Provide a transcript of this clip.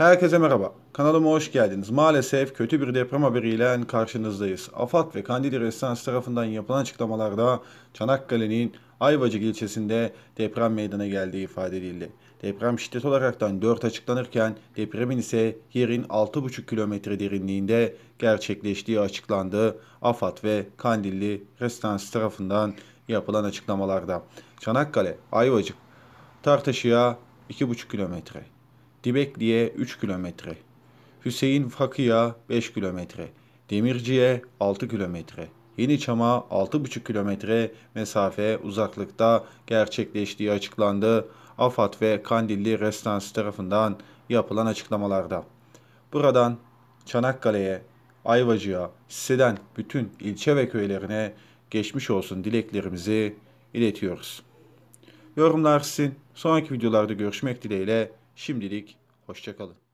Herkese merhaba. Kanalıma hoş geldiniz. Maalesef kötü bir deprem haberiyle karşınızdayız. AFAD ve Kandili Restans tarafından yapılan açıklamalarda Çanakkale'nin Ayvacık ilçesinde deprem meydana geldiği ifade edildi. Deprem şiddet olaraktan 4 açıklanırken depremin ise yerin 6,5 kilometre derinliğinde gerçekleştiği açıklandı. AFAD ve Kandilli Restans tarafından yapılan açıklamalarda. Çanakkale, Ayvacık, Tartaşı'ya 2,5 kilometre. Dibekli'ye 3 kilometre, Hüseyin Fakı'ya 5 kilometre, Demirci'ye 6 kilometre, Yeniçam'a 6,5 kilometre mesafe uzaklıkta gerçekleştiği açıklandı AFAD ve Kandilli Restansı tarafından yapılan açıklamalarda. Buradan Çanakkale'ye, Ayvacı'ya, Sise'den bütün ilçe ve köylerine geçmiş olsun dileklerimizi iletiyoruz yorumlarsın. Sonraki videolarda görüşmek dileğiyle. Şimdilik hoşçakalın.